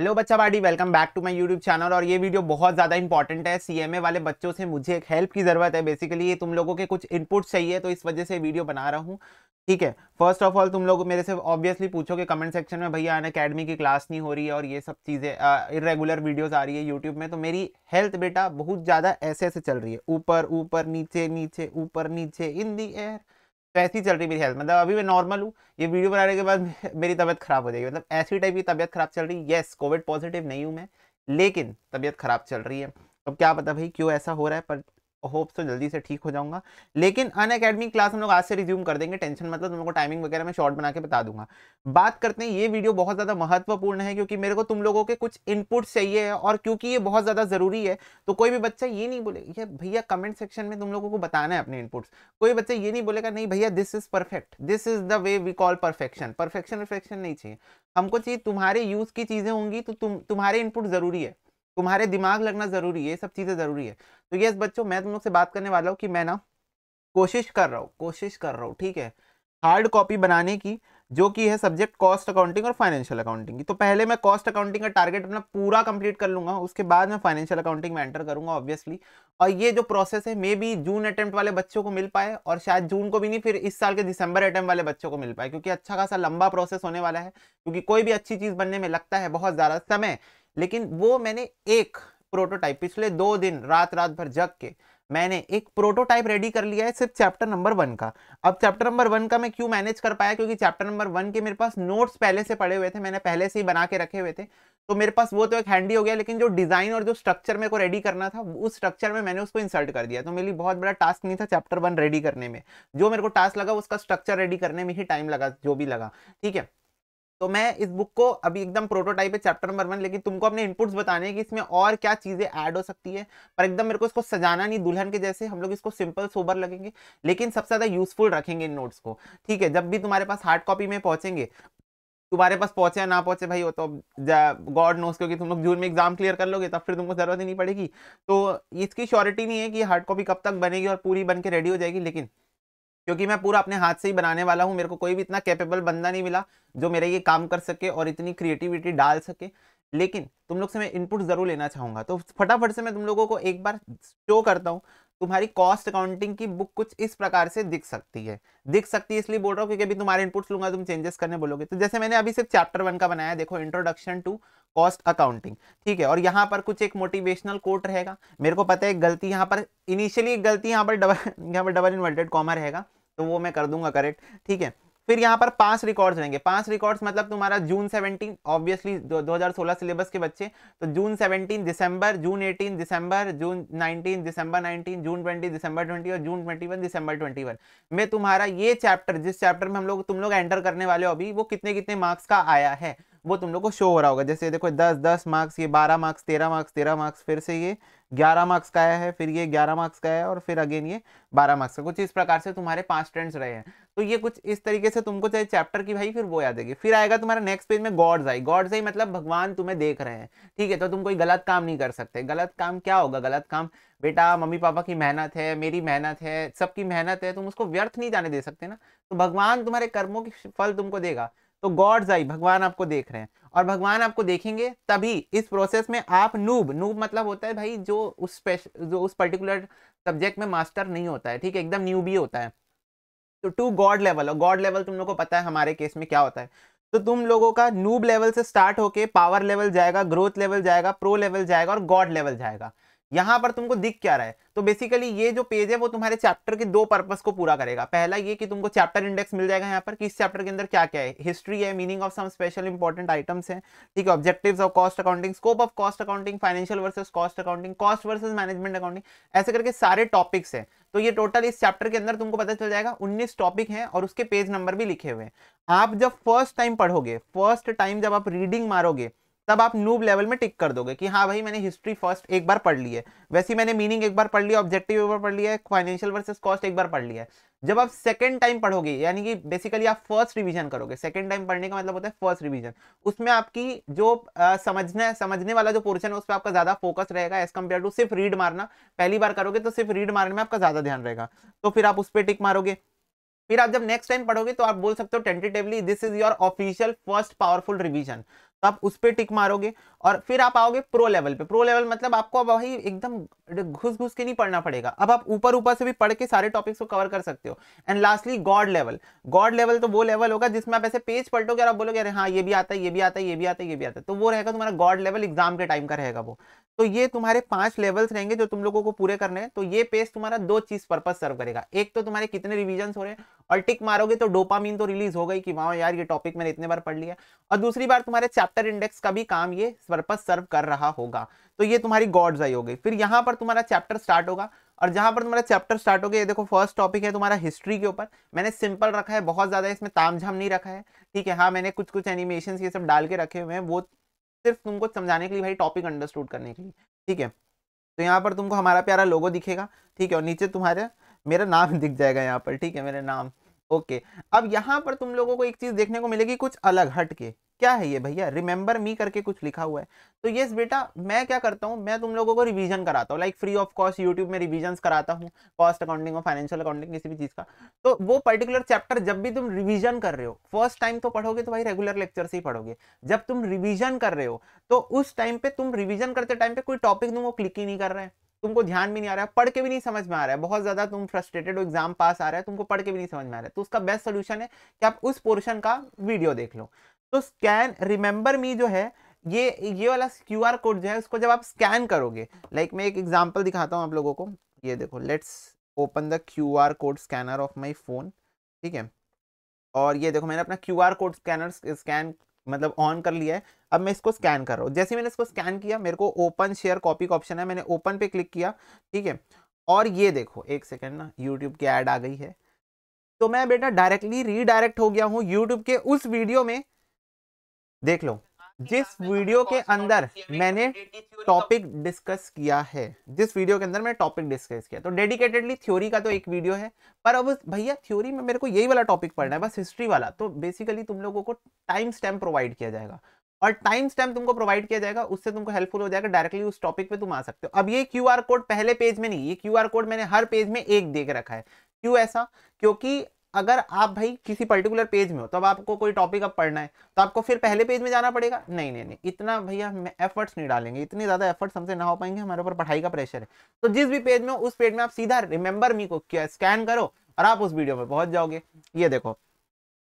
hello बच्चा बाड़ी welcome back to my YouTube channel और ये वीडियो बहुत ज़्यादा इंपॉर्टेंट है सीएमए वाले बच्चों से मुझे एक हेल्प की ज़रूरत है बेसिकली ये तुम लोगों के कुछ इनपुट चाहिए तो इस वजह से वीडियो बना रहा हूँ ठीक है फर्स्ट ऑफ ऑल तुम लोग मेरे से ऑब्वियसली पूछो कि कमेंट सेक्शन में भैया अन अकेडमी की क्लास नहीं हो रही है और ये सब चीज़ें इरेगुलर वीडियोज़ आ रही है यूट्यूब में तो मेरी हेल्थ बेटा बहुत ज़्यादा ऐसे ऐसे चल रही है ऊपर ऊपर नीचे नीचे ऊपर नीचे इन दी एयर तो ऐसी चल रही मेरी हेल्थ मतलब अभी मैं नॉर्मल हूँ ये वीडियो बनाने के बाद मेरी तबियत खराब हो जाएगी मतलब ऐसी टाइप की तबियत खराब चल रही है येस कोविड पॉजिटिव नहीं हूँ मैं लेकिन तबियत खराब चल रही है अब क्या पता भाई क्यों ऐसा हो रहा है पर होप सो तो जल्दी से ठीक हो जाऊंगा लेकिन अन अकेडमी क्लास हम लोग आज से रिज्यूम कर देंगे टेंशन मतलब तुम लोग को टाइमिंग वगैरह मैं शॉर्ट बना के बता दूंगा बात करते हैं ये वीडियो बहुत ज़्यादा महत्वपूर्ण है क्योंकि मेरे को तुम लोगों के कुछ इनपुट चाहिए और क्योंकि ये बहुत ज़्यादा ज़रूरी है तो कोई भी बच्चा ये नहीं बोले ये भैया कमेंट सेक्शन में तुम लोगों को बताना है अपने इनपुट्स कोई बच्चा ये नहीं बोलेगा नहीं भैया this is perfect this is the way we call perfection perfection perfection नहीं चाहिए हमको चाहिए तुम्हारे यूज़ की चीज़ें होंगी तो तुम तुम्हारे इनपुट ज़रूरी है तुम्हारे दिमाग लगना ज़रूरी है ये सब चीज़ें ज़रूरी है तो यस बच्चों मैं तुम लोग से बात करने वाला हूँ कि मैं ना कोशिश कर रहा हूँ कोशिश कर रहा हूँ ठीक है हार्ड कॉपी बनाने की जो कि है सब्जेक्ट कॉस्ट अकाउंटिंग और फाइनेंशियल अकाउंटिंग की तो पहले मैं कॉस्ट अकाउंटिंग का टारगेट अपना पूरा कंप्लीट कर लूंगा उसके बाद मैं फाइनेंशियल अकाउंटिंग में एंटर करूंगा ऑब्वियसली और ये जो प्रोसेस है मे बी जून अटेम्प्ट वाले बच्चों को मिल पाए और शायद जून को भी नहीं फिर इस साल के दिसंबर अटेम्प्ट वाले बच्चों को मिल पाए क्योंकि अच्छा खासा लंबा प्रोसेस होने वाला है क्योंकि कोई भी अच्छी चीज़ बनने में लगता है बहुत ज़्यादा समय लेकिन वो मैंने एक प्रोटोटाइप पिछले दो दिन रात रात भर जग के मैंने एक प्रोटोटाइप रेडी कर लिया है सिर्फ चैप्टर नंबर वन का अब चैप्टर नंबर वन का मैं क्यों मैनेज कर पाया क्योंकि चैप्टर नंबर वन के मेरे पास नोट्स पहले से पड़े हुए थे मैंने पहले से ही बना के रखे हुए थे तो मेरे पास वो तो एक हैंडी हो गया लेकिन जो डिज़ाइन और जो स्ट्रक्चर मेरे को रेडी करना था उस स्ट्रक्चर में मैंने उसको इंसर्ट कर दिया तो मेरे लिए बहुत बड़ा टास्क नहीं था चैप्टर वन रेडी करने में जो मेरे को टास्क लगा उसका स्ट्रक्चर रेडी करने में ही टाइम लगा जो भी लगा ठीक है तो मैं इस बुक को अभी एकदम प्रोटोटाइप है चैप्टर नंबर वन लेकिन तुमको अपने इनपुट्स बताने हैं कि इसमें और क्या चीज़ें ऐड हो सकती है पर एकदम मेरे को इसको सजाना नहीं दुल्हन के जैसे हम लोग इसको सिंपल सोबर लगेंगे लेकिन सबसे ज़्यादा यूजफुल रखेंगे इन नोट्स को ठीक है जब भी तुम्हारे पास हार्ड कॉपी में पहुंचेंगे तुम्हारे पास पहुंचे या ना पहुंचे भाई वो तो गॉड नोस क्योंकि तुम लोग जून में एग्जाम क्लियर कर लोगे तब फिर तुमको जरूरत ही नहीं पड़ेगी तो इसकी श्योरिटी नहीं है कि हार्ड कॉपी कब तक बनेगी और पूरी बन के रेडी हो जाएगी लेकिन क्योंकि मैं पूरा अपने हाथ से ही बनाने वाला हूँ मेरे को कोई भी इतना कैपेबल बंदा नहीं मिला जो मेरे ये काम कर सके और इतनी क्रिएटिविटी डाल सके लेकिन तुम लोग से मैं इनपुट ज़रूर लेना चाहूँगा तो फटाफट से मैं तुम लोगों को एक बार शो करता हूँ तुम्हारी कॉस्ट अकाउंटिंग की बुक कुछ इस प्रकार से दिख सकती है दिख सकती है इसलिए बोल रहा हूँ क्योंकि अभी तुम्हारे इनपुट्स लूंगा तुम चेंजेस करने बोलोगे तो जैसे मैंने अभी सिर्फ चैप्टर वन का बनाया देखो इंट्रोडक्शन टू कॉस्ट अकाउंटिंग ठीक है और यहाँ पर कुछ एक मोटिवेशनल कोट रहेगा मेरे को पता है गलती यहाँ पर इनिशियली एक गलती यहाँ पर डबल यहाँ पर डबल इन्वर्टेड कॉमा रहेगा तो वो मैं कर दूंगा करेक्ट ठीक है फिर यहाँ पर पांच रिकॉर्ड्स रहेंगे पांच रिकॉर्ड्स मतलब तुम्हारा जून 17 ऑब्वियसली 2016 सिलेबस के बच्चे तो जून 17 दिसंबर जून 18 दिसंबर जून 19 दिसंबर 19 जून 20 दिसंबर 20 और जून 21 दिसंबर 21 में तुम्हारा ये चैप्टर जिस चैप्टर में हम लोग तुम लोग एंटर करने वाले हो अभी वो कितने कितने मार्क्स का आया है वो तुम लोग को शो हो रहा होगा जैसे देखो दस दस मार्क्स ये बारह मार्क्स तेरह मार्क्स तेरह मार्क्स फिर से ये ग्यारह मार्क्स का आया है फिर ये ग्यारह मार्क्स का है और फिर अगेन ये बारह मार्क्स का कुछ इस प्रकार से तुम्हारे पांच ट्रेंड्स रहे हैं तो ये कुछ इस तरीके से तुमको चाहे चैप्टर की भाई फिर वो याद आएगी फिर आएगा तुम्हारा नेक्स्ट पेज में गॉड्स आई गॉड्स आई मतलब भगवान तुम्हें देख रहे हैं ठीक है तो तुम कोई गलत काम नहीं कर सकते गलत काम क्या होगा गलत काम बेटा मम्मी पापा की मेहनत है मेरी मेहनत है सबकी मेहनत है तुम उसको व्यर्थ नहीं जाने दे सकते ना तो भगवान तुम्हारे कर्मों की फल तुमको देगा तो गॉड्स आई भगवान आपको देख रहे हैं और भगवान आपको देखेंगे तभी इस प्रोसेस में आप नूब नूब मतलब होता है भाई जो उस जो उस पर्टिकुलर सब्जेक्ट में मास्टर नहीं होता है ठीक है एकदम न्यूबी होता है तो टू गॉड लेवल और गॉड लेवल तुम लोग को पता है हमारे केस में क्या होता है तो तुम लोगों का नूब लेवल से स्टार्ट होके पावर लेवल जाएगा ग्रोथ लेवल जाएगा प्रो लेवल जाएगा और गॉड लेवल जाएगा यहां पर तुमको दिख क्या रहा है तो बेसिकली ये जो पेज है वो तुम्हारे चैप्टर के दो पर्पस को पूरा करेगा पहला ये कि तुमको चैप्टर इंडेक्स मिल जाएगा यहाँ पर कि इस चैप्टर के अंदर क्या क्या है हिस्ट्री है meaning of some special important items है ठीक है objectives of cost accounting scope of cost accounting financial versus cost accounting cost versus management accounting ऐसे करके सारे टॉपिक्स है तो ये टोटल इस चैप्टर के अंदर तुमको पता चल जाएगा उन्नीस टॉपिक है और उसके पेज नंबर भी लिखे हुए हैं आप जब फर्स्ट टाइम पढ़ोगे फर्स्ट टाइम जब आप रीडिंग मारोगे तब आप नूब लेवल में टिक कर दोगे कि हाँ भाई मैंने हिस्ट्री फर्स्ट एक बार पढ़ ली है वैसे मैंने मीनिंग एक बार पढ़ लिया ऑब्जेक्टिव एक बार पढ़ लिया है फाइनेंशियल वर्सेस कॉस्ट एक बार पढ़ लिया है जब आप सेकंड टाइम पढ़ोगे यानी कि बेसिकली आप फर्स्ट रिविजन करोगे सेकंड टाइम पढ़ने का मतलब होता है फर्स्ट रिविजन उसमें आपकी जो आ, समझने समझने वाला जो पोर्शन है उस पर आपका ज़्यादा फोकस रहेगा एज कम्पेयर टू सिर्फ रीड मारना पहली बार करोगे तो सिर्फ रीड मारने में आपका ज़्यादा ध्यान रहेगा तो फिर आप उस पर टिक मारोगे फिर आप जब नेक्स्ट टाइम पढ़ोगे तो आप बोल सकते हो tentatively this is your official first powerful revision तो आप उस पर टिक मारोगे और फिर आप आओगे प्रो लेवल पे प्रो लेवल मतलब आपको अब वही एकदम घुस घुस के नहीं पढ़ना पड़ेगा अब आप ऊपर ऊपर से भी पढ़ के सारे टॉपिक्स को कवर कर सकते हो and lastly god level god level तो वो लेवल होगा जिसमें आप ऐसे पेज पलटोगे और आप बोलोगे अरे हाँ ये भी आता है ये भी आता है ये भी आता है ये भी आता है तो वो रहेगा तुम्हारा गॉड लेवल एग्जाम के टाइम का रहेगा वो तो ये तुम्हारे पांच लेवल्स रहेंगे जो तुम लोगों को पूरे करने हैं तो ये पेज तुम्हारा दो चीज पर्पज सर्व करेगा एक तो तुम्हारे कितने रिविजन हो रहे हैं और टिक मारोगे तो डोपामीन तो रिलीज हो गई कि वहां यार ये टॉपिक मैंने इतने बार पढ़ लिया और दूसरी बार तुम्हारे चैप्टर इंडेक्स का भी काम ये पर्पज सर्व कर रहा होगा तो ये तुम्हारी गॉड्स आई हो गई फिर यहाँ पर तुम्हारा चैप्टर स्टार्ट होगा और जहां पर तुम्हारा चैप्टर स्टार्ट हो गया देखो फर्स्ट टॉपिक है तुम्हारा हिस्ट्री के ऊपर मैंने सिंपल रखा है बहुत ज्यादा इसमें तामझाम नहीं रखा है ठीक है हाँ मैंने कुछ कुछ एनिमेशन ये सब डाल के रखे हुए हैं वो सिर्फ तुमको समझाने के लिए भाई टॉपिक अंडरस्टूड करने के लिए ठीक है तो यहाँ पर तुमको हमारा प्यारा लोगो दिखेगा ठीक है और नीचे तुम्हारे मेरा नाम दिख जाएगा यहाँ पर ठीक है मेरा नाम ओके अब यहाँ पर तुम लोगों को एक चीज़ देखने को मिलेगी कुछ अलग हट के क्या है ये भैया रिमेंबर मी करके कुछ लिखा हुआ है तो यस बेटा मैं क्या करता हूँ मैं तुम लोगों को रिवीजन कराता हूँ like free of cost YouTube में रिवीजन कराता हूँ कॉस्ट अकाउंटिंग और फाइनेंशियल अकाउंटिंग किसी भी चीज़ का तो वो पर्टिकुलर चैप्टर जब भी तुम रिवीजन कर रहे हो फर्स्ट टाइम तो पढ़ोगे तो भाई रेगुलर लेक्चर से ही पढ़ोगे जब तुम रिविजन कर रहे हो तो उस टाइम पे तुम रिविजन करते टाइम पे कोई टॉपिक तुम वो क्लिक ही नहीं कर रहे हैं तुमको ध्यान भी नहीं आ रहा है पढ़ के भी नहीं समझ में आ रहा है बहुत ज्यादा तुम फ्रस्ट्रेटेड हो एग्जाम पास आ रहा है तुमको पढ़ के भी नहीं समझ में आ रहा है तो उसका बेस्ट सोल्यूशन है कि आप उस पोर्शन का वीडियो देख लो तो स्कैन रिमेंबर मी जो है ये ये वाला क्यू आर कोड जो है उसको जब आप स्कैन करोगे लाइक मैं एक एग्जाम्पल दिखाता हूँ आप लोगों को ये देखो let's open the Q R code scanner of my phone ठीक है और ये देखो मैंने अपना Q R code scanner scan मतलब ऑन कर लिया है अब मैं इसको स्कैन कर रहा हूँ जैसे मैंने इसको स्कैन किया मेरे को ओपन शेयर कॉपी का ऑप्शन है मैंने ओपन पे क्लिक किया ठीक है और ये देखो एक सेकेंड ना यूट्यूब की एड आ गई है तो मैं बेटा डायरेक्टली रीडायरेक्ट हो गया हूँ यूट्यूब के उस वीडियो में देख लो जिस वीडियो के अंदर मैंने टॉपिक डिस्कस किया है जिस वीडियो के अंदर मैंने टॉपिक डिस्कस किया तो डेडिकेटेडली थ्योरी का तो एक वीडियो है पर अब भैया थ्योरी में मेरे को यही वाला टॉपिक पढ़ना है बस हिस्ट्री वाला तो बेसिकली तुम लोगों को टाइम स्टैम्प प्रोवाइड किया जाएगा और टाइम स्टैम्प तुमको प्रोवाइड किया जाएगा उससे तुमको हेल्पफुल हो जाएगा डायरेक्टली उस टॉपिक पे तुम आ सकते हो अब ये क्यू कोड पहले पेज में नहीं ये क्यू कोड मैंने हर पेज में एक देख रखा है क्यों ऐसा क्योंकि अगर आप भाई किसी पर्टिकुलर पेज में हो तब तो आपको कोई टॉपिक अब पढ़ना है तो आपको फिर पहले पेज में जाना पड़ेगा नहीं नहीं नहीं इतना भैया हम एफर्ट्स नहीं डालेंगे इतने ज़्यादा एफर्ट्स हमसे ना हो पाएंगे हमारे ऊपर पढ़ाई का प्रेशर है तो जिस भी पेज में हो उस पेज में आप सीधा रिमेंबर मी को स्कैन करो और आप उस वीडियो में पहुंच जाओगे ये देखो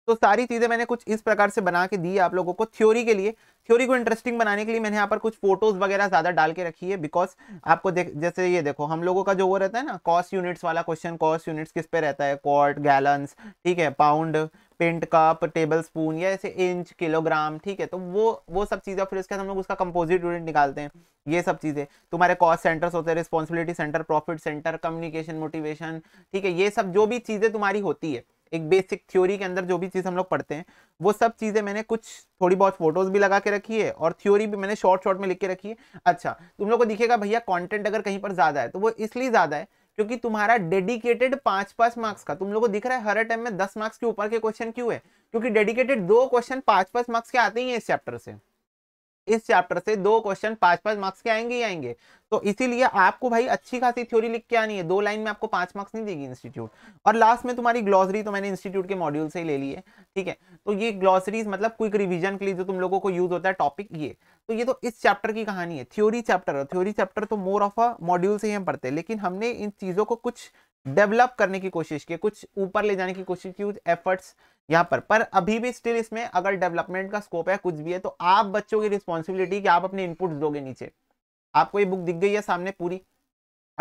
तो सारी चीज़ें मैंने कुछ इस प्रकार से बना के दी आप लोगों को थ्योरी के लिए थ्योरी को इंटरेस्टिंग बनाने के लिए मैंने यहाँ पर कुछ फोटोज वगैरह ज़्यादा डाल के रखी है बिकॉज आपको देख जैसे ये देखो हम लोगों का जो वो रहता है ना कॉस्ट यूनिट्स वाला क्वेश्चन कॉस्ट यूनिट्स किस पे रहता है क्वार्ट गैलन्स ठीक है pound pint cup tablespoon या ऐसे इंच किलोग्राम ठीक है तो वो वो सब चीज़ें फिर उसके हम लोग उसका कंपोजिट यूनिट निकालते हैं ये सब चीज़ें तुम्हारे कॉस्ट सेंटर्स होते हैं responsibility centre profit centre communication motivation ठीक है ये सब जो भी चीज़ें तुम्हारी होती है एक बेसिक थ्योरी के अंदर जो भी चीज़ हम लोग पढ़ते हैं वो सब चीज़ें मैंने कुछ थोड़ी बहुत फोटोज भी लगा के रखी है और थ्योरी भी मैंने शॉर्ट शॉर्ट में लिख के रखी है अच्छा तुम लोग को दिखेगा भैया कॉन्टेंट अगर कहीं पर ज़्यादा है तो वो इसलिए ज़्यादा है क्योंकि तुम्हारा डेडिकेटेड पाँच पाँच मार्क्स का तुम लोग को दिख रहा है हर टाइम में दस मार्क्स के ऊपर के क्वेश्चन क्यों है क्योंकि डेडिकेटेड दो क्वेश्चन पाँच पाँच मार्क्स के आते ही हैं इस चैप्टर से इस चैप्टर से दो क्वेश्चन पांच पांच मार्क्स के आएंगे ही आएंगे तो इसीलिए आपको भाई अच्छी खासी थ्योरी लिख के आनी है दो लाइन में आपको पांच मार्क्स नहीं देगी इंस्टीट्यूट और लास्ट में तुम्हारी ग्लॉसरी तो मैंने इंस्टीट्यूट के मॉड्यूल से ही ले ली है ठीक है तो ये ग्लॉसरीज मतलब क्विक रिविजन के लिए जो तुम लोगों को यूज होता है टॉपिक ये तो ये तो इस चैप्टर की कहानी है थ्योरी चैप्टर थ्योरी चैप्टर तो मोर ऑफ अ मॉड्यूल से ही हम पढ़ते हैं लेकिन हमने इन चीज़ों को कुछ डेवलप करने की कोशिश की कुछ ऊपर ले जाने की कोशिश की कुछ एफर्ट्स यहाँ पर पर अभी भी स्टिल इसमें अगर डेवलपमेंट का स्कोप है कुछ भी है तो आप बच्चों की रिस्पॉन्सिबिलिटी कि आप अपने इनपुट्स दोगे नीचे आपको ये बुक दिख गई है सामने पूरी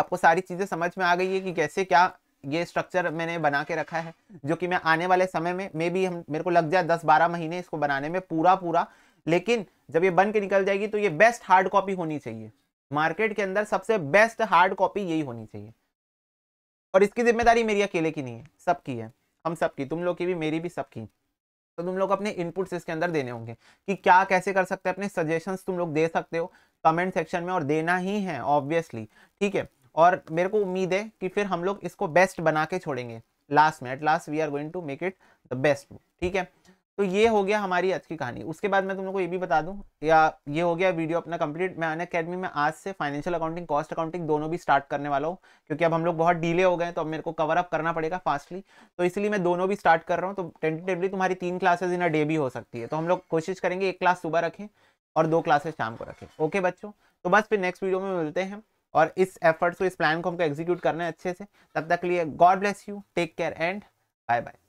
आपको सारी चीज़ें समझ में आ गई है कि कैसे क्या ये स्ट्रक्चर मैंने बना के रखा है जो कि मैं आने वाले समय में मे बी हम मेरे को लग जाए दस बारह महीने इसको बनाने में पूरा पूरा लेकिन जब ये बन के निकल जाएगी तो ये बेस्ट हार्ड कॉपी होनी चाहिए मार्केट के अंदर सबसे बेस्ट हार्ड कॉपी यही होनी चाहिए और इसकी जिम्मेदारी मेरी अकेले की नहीं है सबकी है हम सबकी तुम लोग की भी मेरी भी सबकी तो तुम लोग अपने इनपुट्स इसके अंदर देने होंगे कि क्या कैसे कर सकते हैं अपने सजेशन तुम लोग दे सकते हो कमेंट सेक्शन में और देना ही है ऑब्वियसली ठीक है और मेरे को उम्मीद है कि फिर हम लोग इसको बेस्ट बना के छोड़ेंगे लास्ट में at last we are going to make it the best ठीक है तो ये हो गया हमारी आज की कहानी उसके बाद मैं तुम लोग को ये भी बता दूं या ये हो गया वीडियो अपना कंप्लीट मैं अन अकेडमी में आज से फाइनेंशियल अकाउंटिंग कॉस्ट अकाउंटिंग दोनों भी स्टार्ट करने वाला हूँ क्योंकि अब हम लोग बहुत डीले हो गए तो अब मेरे को कवर अप करना पड़ेगा फास्टली तो इसलिए मैं दोनों भी स्टार्ट कर रहा हूँ तो टेंटेटिवली तुम्हारी तीन क्लासेज इन अ डे भी हो सकती है तो हम लोग कोशिश करेंगे एक क्लास सुबह रखें और दो क्लासेस शाम को रखें ओके बच्चों तो बस फिर नेक्स्ट वीडियो में मिलते हैं और इस एफर्ट्स को इस प्लान को हमको एग्जीक्यूट करना है अच्छे से तब तक लिए God bless you take care and bye bye